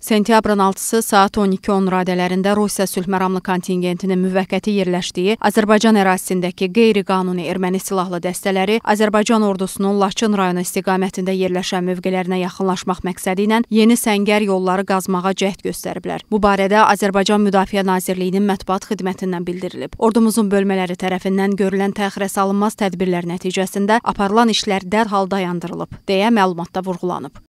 Sentyabrın 6-sı saat 12:10 radələrində Rusiya sülh məramlı kontingentinin müvəqqəti yerləşdiyi Azərbaycan ərazisindəki qeyri-qanuni erməni silahlı dəstələri Azərbaycan ordusunun Laçın rayonu istiqamətində yerləşən mövqelərinə yaxınlaşmaq məqsədi ilə yeni səngər yolları qazmağa cəhd göstəriblər. Bu barədə Azərbaycan Müdafiə Nazirliyinin mətbuat xidmətindən bildirilib. Ordumuzun bölmələri tərəfindən görülən təxirəsalınmaz tədbirlər nəticəsində aparılan işlər dərhal dayandırılıb, deyə məlumatda vurğulanıb.